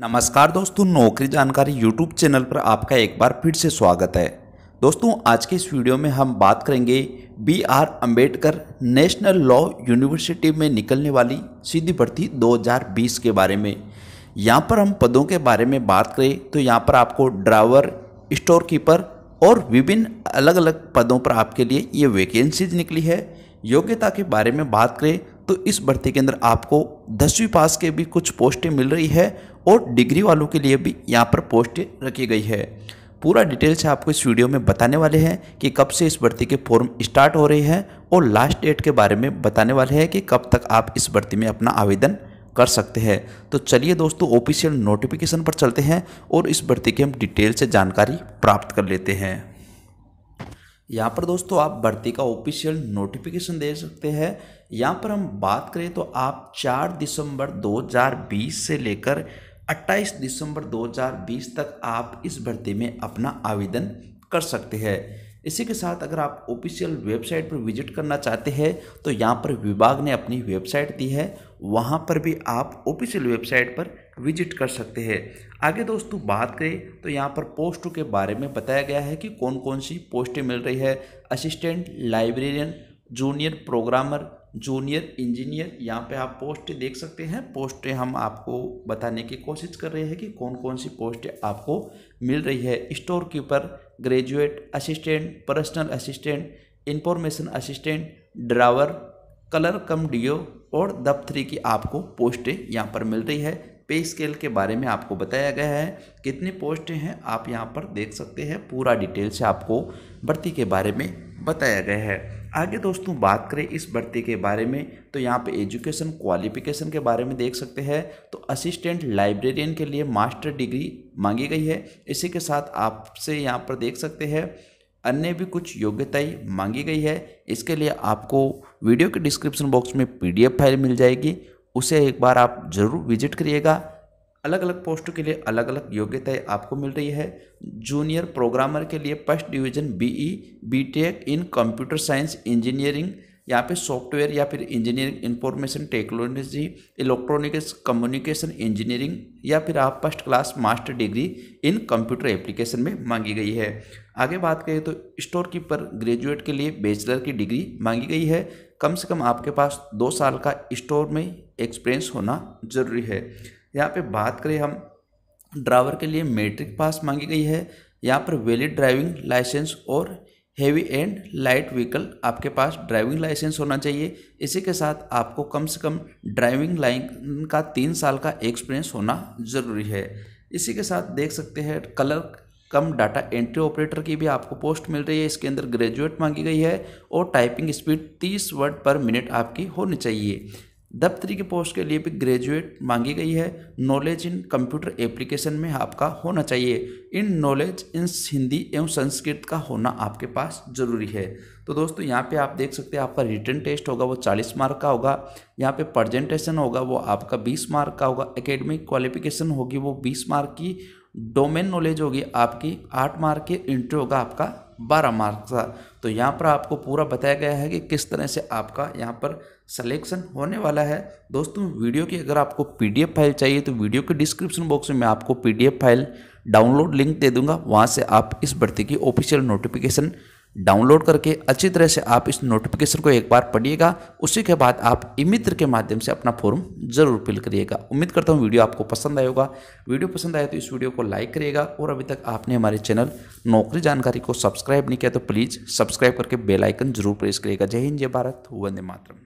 नमस्कार दोस्तों नौकरी जानकारी यूट्यूब चैनल पर आपका एक बार फिर से स्वागत है दोस्तों आज के इस वीडियो में हम बात करेंगे B R Ambedkar national law university में निकलने वाली सीधी भर्ती 2020 के बारे में यहाँ पर हम पदों के बारे में बात करें तो यहाँ पर आपको ड्राइवर स्टोर कीपर और विभिन्न अलग अलग पदों पर आपके लिए ये वैकेंसीज निकली है योग्यता के बारे में बात करें तो इस भर्ती के अंदर आपको दसवीं पास के भी कुछ पोस्टें मिल रही है और डिग्री वालों के लिए भी यहाँ पर पोस्टें रखी गई है पूरा डिटेल से आपको इस वीडियो में बताने वाले हैं कि कब से इस भर्ती के फॉर्म स्टार्ट हो रहे हैं और लास्ट डेट के बारे में बताने वाले हैं कि कब तक आप इस भर्ती में अपना आवेदन कर सकते हैं तो चलिए दोस्तों ऑफिशियल नोटिफिकेशन पर चलते हैं और इस भर्ती की हम डिटेल से जानकारी प्राप्त कर लेते हैं यहाँ पर दोस्तों आप भर्ती का ऑफिशियल नोटिफिकेशन दे सकते हैं यहाँ पर हम बात करें तो आप 4 दिसंबर 2020 से लेकर 28 दिसंबर 2020 तक आप इस भर्ती में अपना आवेदन कर सकते हैं इसी के साथ अगर आप ऑफिशियल वेबसाइट पर विजिट करना चाहते हैं तो यहाँ पर विभाग ने अपनी वेबसाइट दी है वहाँ पर भी आप ऑफिशियल वेबसाइट पर विजिट कर सकते हैं आगे दोस्तों बात करें तो यहाँ पर पोस्टों के बारे में बताया गया है कि कौन कौन सी पोस्टें मिल रही है assistant librarian junior programmer junior engineer यहाँ पे आप पोस्ट देख सकते हैं पोस्टें हम आपको बताने की कोशिश कर रहे हैं कि कौन कौन सी पोस्टें आपको मिल रही है store keeper graduate assistant personal assistant information assistant driver clerk cum DEO और दफ्तरी की आपको पोस्टें यहाँ पर मिल रही है पे स्केल के बारे में आपको बताया गया है कितनी पोस्टें हैं आप यहाँ पर देख सकते हैं पूरा डिटेल से आपको भर्ती के बारे में बताया गया है आगे दोस्तों बात करें इस भर्ती के बारे में तो यहाँ पे एजुकेशन क्वालिफिकेशन के बारे में देख सकते हैं तो असिस्टेंट लाइब्रेरियन के लिए मास्टर डिग्री मांगी गई है इसी के साथ आपसे यहाँ पर देख सकते हैं अन्य भी कुछ योग्यताएं मांगी गई है इसके लिए आपको वीडियो के डिस्क्रिप्शन बॉक्स में पीडीएफ फाइल मिल जाएगी उसे एक बार आप ज़रूर विजिट करिएगा अलग अलग पोस्ट के लिए अलग अलग योग्यताएं आपको मिल रही है जूनियर प्रोग्रामर के लिए first division BE BTech in computer science engineering यहाँ पे सॉफ्टवेयर या फिर engineering information technology electronics communication engineering या फिर आप first class master degree in computer application में मांगी गई है आगे बात करें तो स्टोर कीपर ग्रेजुएट के लिए बैचलर की डिग्री मांगी गई है कम से कम आपके पास दो साल का स्टोर में एक्सपीरियंस होना जरूरी है यहाँ पर बात करें हम ड्राइवर के लिए मेट्रिक पास मांगी गई है यहाँ पर वैलिड ड्राइविंग लाइसेंस और हैवी एंड लाइट व्हीकल आपके पास ड्राइविंग लाइसेंस होना चाहिए इसी के साथ आपको कम से कम ड्राइविंग लाइन का तीन साल का एक्सपीरियंस होना ज़रूरी है इसी के साथ देख सकते हैं clerk cum data entry operator की भी आपको पोस्ट मिल रही है इसके अंदर ग्रेजुएट मांगी गई है और typing speed 30 word per minute आपकी होनी चाहिए दफ्तरी के पोस्ट के लिए भी ग्रेजुएट मांगी गई है नॉलेज इन कंप्यूटर एप्लीकेशन में आपका होना चाहिए इन नॉलेज इन हिंदी एवं संस्कृत का होना आपके पास जरूरी है तो दोस्तों यहाँ पे आप देख सकते हैं आपका रिटर्न टेस्ट होगा वो चालीस मार्क का होगा यहाँ पे प्रजेंटेशन होगा वो आपका बीस मार्क का होगा एकेडमिक क्वालिफिकेशन होगी वो बीस मार्क की डोमेन नॉलेज होगी आपकी आठ मार्क की इंट्री होगा आपका बारह मार्क का तो यहाँ पर आपको पूरा बताया गया है कि किस तरह से आपका यहाँ पर सलेक्शन होने वाला है दोस्तों वीडियो की अगर आपको पीडीएफ फाइल चाहिए तो वीडियो के डिस्क्रिप्शन बॉक्स में मैं आपको पीडीएफ फाइल डाउनलोड लिंक दे दूंगा वहाँ से आप इस भर्ती की ऑफिशियल नोटिफिकेशन डाउनलोड करके अच्छी तरह से आप इस नोटिफिकेशन को एक बार पढ़िएगा उसी के बाद आप इमित्र के माध्यम से अपना फॉर्म जरूर फिल करिएगा उम्मीद करता हूँ वीडियो आपको पसंद आए होगा वीडियो पसंद आए तो इस वीडियो को लाइक करिएगा और अभी तक आपने हमारे चैनल नौकरी जानकारी को सब्सक्राइब नहीं किया तो प्लीज़ सब्सक्राइब करके बेलाइकन जरूर प्रेस करिएगा जय हिंद जय भारत वंदे मातरम